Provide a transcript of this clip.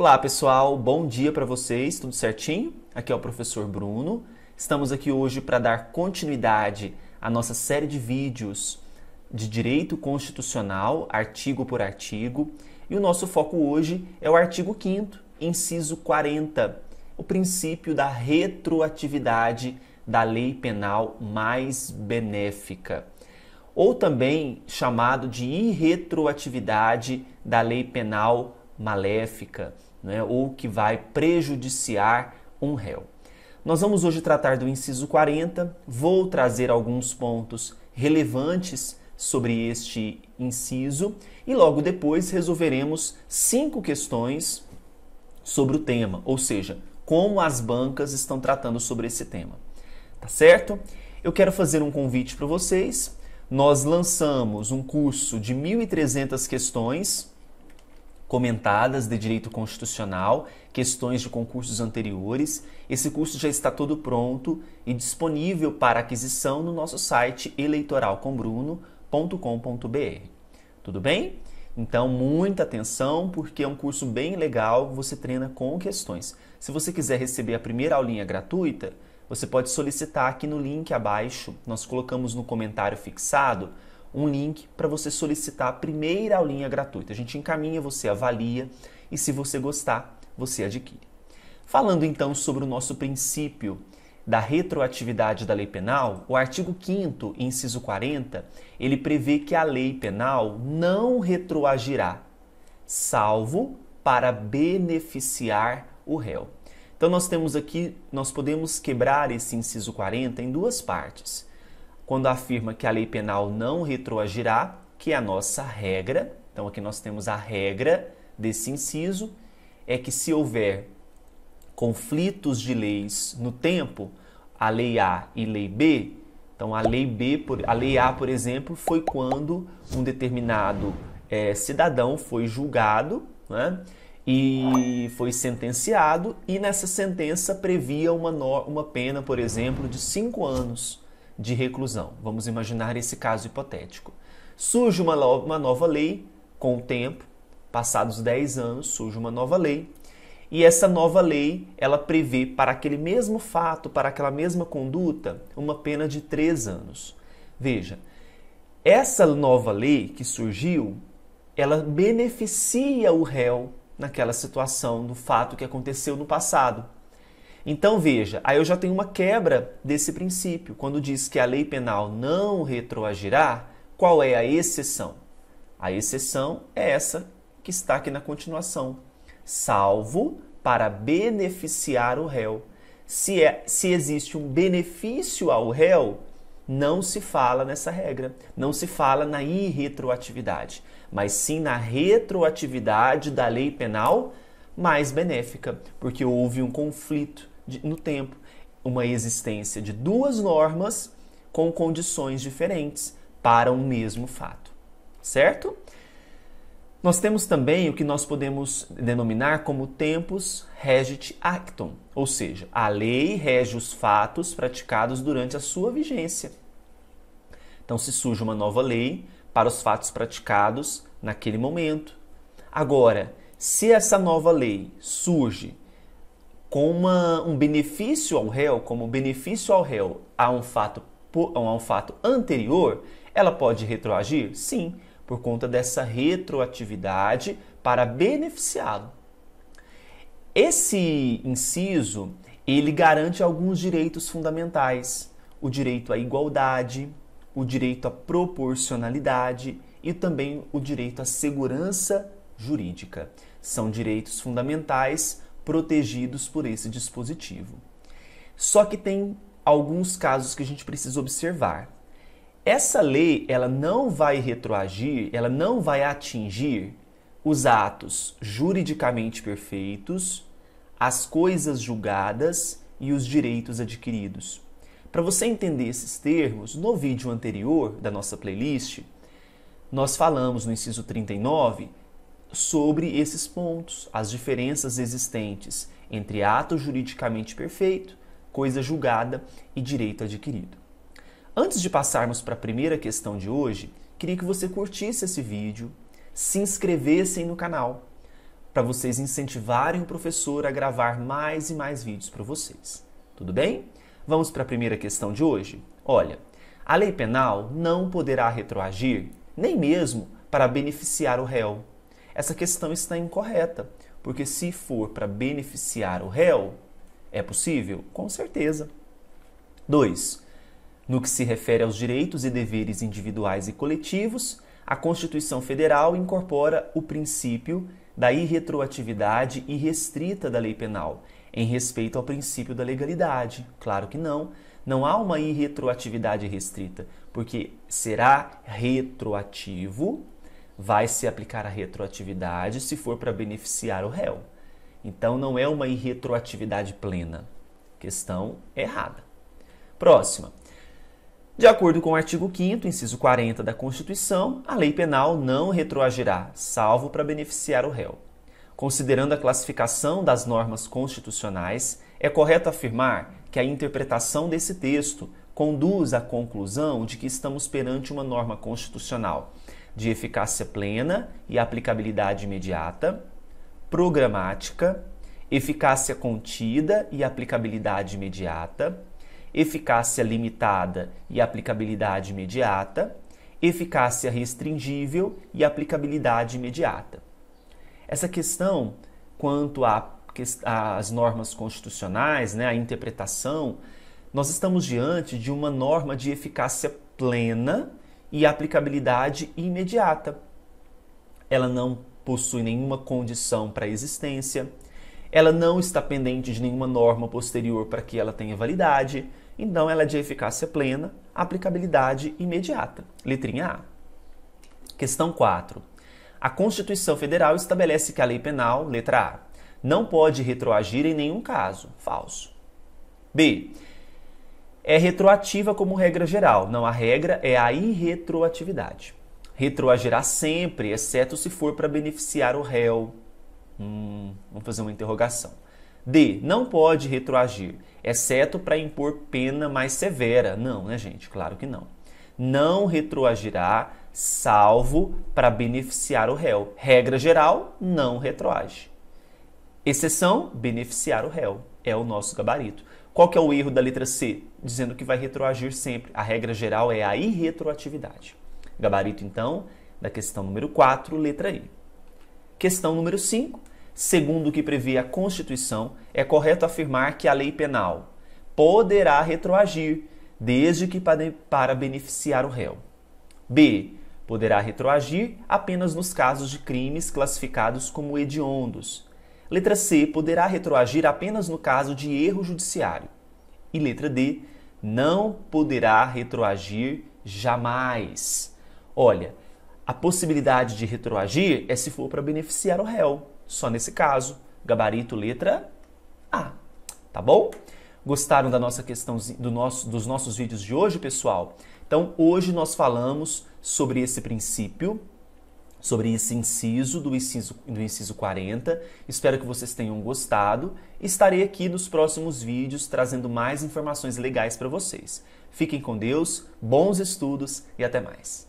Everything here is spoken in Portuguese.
Olá pessoal, bom dia para vocês, tudo certinho? Aqui é o professor Bruno. Estamos aqui hoje para dar continuidade à nossa série de vídeos de direito constitucional, artigo por artigo, e o nosso foco hoje é o artigo 5, inciso 40, o princípio da retroatividade da lei penal mais benéfica, ou também chamado de irretroatividade da lei penal maléfica né, ou que vai prejudiciar um réu. Nós vamos hoje tratar do inciso 40, vou trazer alguns pontos relevantes sobre este inciso e logo depois resolveremos cinco questões sobre o tema, ou seja, como as bancas estão tratando sobre esse tema. Tá certo? Eu quero fazer um convite para vocês. Nós lançamos um curso de 1.300 questões comentadas de direito constitucional, questões de concursos anteriores. Esse curso já está todo pronto e disponível para aquisição no nosso site eleitoralcombruno.com.br. Tudo bem? Então, muita atenção, porque é um curso bem legal, você treina com questões. Se você quiser receber a primeira aulinha gratuita, você pode solicitar aqui no link abaixo. Nós colocamos no comentário fixado um link para você solicitar a primeira aulinha gratuita. A gente encaminha, você avalia e se você gostar, você adquire. Falando então sobre o nosso princípio da retroatividade da lei penal, o artigo 5 inciso 40, ele prevê que a lei penal não retroagirá, salvo para beneficiar o réu. Então nós temos aqui, nós podemos quebrar esse inciso 40 em duas partes quando afirma que a lei penal não retroagirá, que é a nossa regra. Então aqui nós temos a regra desse inciso é que se houver conflitos de leis no tempo, a lei A e lei B, então a lei B, por, a lei A, por exemplo, foi quando um determinado é, cidadão foi julgado, né? e foi sentenciado, e nessa sentença previa uma, no... uma pena, por exemplo, de cinco anos de reclusão. Vamos imaginar esse caso hipotético. Surge uma, uma nova lei com o tempo, passados 10 anos, surge uma nova lei, e essa nova lei, ela prevê para aquele mesmo fato, para aquela mesma conduta, uma pena de 3 anos. Veja, essa nova lei que surgiu, ela beneficia o réu naquela situação do fato que aconteceu no passado. Então veja, aí eu já tenho uma quebra desse princípio. Quando diz que a lei penal não retroagirá, qual é a exceção? A exceção é essa que está aqui na continuação. Salvo para beneficiar o réu. Se, é, se existe um benefício ao réu, não se fala nessa regra, não se fala na irretroatividade, mas sim na retroatividade da lei penal mais benéfica, porque houve um conflito de, no tempo, uma existência de duas normas com condições diferentes para um mesmo fato, certo? Nós temos também o que nós podemos denominar como tempos regit actum, ou seja, a lei rege os fatos praticados durante a sua vigência. Então, se surge uma nova lei para os fatos praticados naquele momento. Agora, se essa nova lei surge com uma, um benefício ao réu, como benefício ao réu a um fato a um fato anterior, ela pode retroagir? Sim, por conta dessa retroatividade para beneficiá-lo. Esse inciso, ele garante alguns direitos fundamentais: o direito à igualdade, o direito à proporcionalidade e também o direito à segurança jurídica. São direitos fundamentais protegidos por esse dispositivo. Só que tem alguns casos que a gente precisa observar. Essa lei, ela não vai retroagir, ela não vai atingir os atos juridicamente perfeitos, as coisas julgadas e os direitos adquiridos. Para você entender esses termos, no vídeo anterior da nossa playlist, nós falamos no inciso 39 sobre esses pontos, as diferenças existentes entre ato juridicamente perfeito, coisa julgada e direito adquirido. Antes de passarmos para a primeira questão de hoje, queria que você curtisse esse vídeo, se inscrevessem no canal, para vocês incentivarem o professor a gravar mais e mais vídeos para vocês. Tudo bem? Vamos para a primeira questão de hoje? Olha, a lei penal não poderá retroagir, nem mesmo para beneficiar o réu, essa questão está incorreta, porque se for para beneficiar o réu, é possível? Com certeza. 2. No que se refere aos direitos e deveres individuais e coletivos, a Constituição Federal incorpora o princípio da irretroatividade irrestrita da lei penal, em respeito ao princípio da legalidade. Claro que não. Não há uma irretroatividade restrita, porque será retroativo vai se aplicar a retroatividade se for para beneficiar o réu. Então não é uma irretroatividade plena. Questão errada. Próxima. De acordo com o artigo 5 inciso 40 da Constituição, a lei penal não retroagirá, salvo para beneficiar o réu. Considerando a classificação das normas constitucionais, é correto afirmar que a interpretação desse texto conduz à conclusão de que estamos perante uma norma constitucional de eficácia plena e aplicabilidade imediata, programática, eficácia contida e aplicabilidade imediata, eficácia limitada e aplicabilidade imediata, eficácia restringível e aplicabilidade imediata. Essa questão quanto às normas constitucionais, né, a interpretação, nós estamos diante de uma norma de eficácia plena e aplicabilidade imediata. Ela não possui nenhuma condição para existência, ela não está pendente de nenhuma norma posterior para que ela tenha validade, então ela é de eficácia plena, aplicabilidade imediata. Letrinha A. Questão 4. A Constituição Federal estabelece que a lei penal, letra A, não pode retroagir em nenhum caso. Falso. B é retroativa como regra geral. Não, a regra é a irretroatividade. Retroagirá sempre, exceto se for para beneficiar o réu. Hum, vamos fazer uma interrogação. D. Não pode retroagir, exceto para impor pena mais severa. Não, né, gente? Claro que não. Não retroagirá, salvo para beneficiar o réu. Regra geral, não retroage. Exceção, beneficiar o réu. É o nosso gabarito. Qual que é o erro da letra C? Dizendo que vai retroagir sempre. A regra geral é a irretroatividade. Gabarito, então, da questão número 4, letra E. Questão número 5. Segundo o que prevê a Constituição, é correto afirmar que a lei penal poderá retroagir, desde que para beneficiar o réu. B. Poderá retroagir apenas nos casos de crimes classificados como hediondos, Letra C poderá retroagir apenas no caso de erro judiciário. E letra D não poderá retroagir jamais. Olha, a possibilidade de retroagir é se for para beneficiar o réu, só nesse caso. Gabarito letra A. Tá bom? Gostaram da nossa questão do nosso, dos nossos vídeos de hoje, pessoal? Então, hoje nós falamos sobre esse princípio sobre esse inciso do inciso, do inciso 40. Espero que vocês tenham gostado. Estarei aqui nos próximos vídeos trazendo mais informações legais para vocês. Fiquem com Deus, bons estudos e até mais.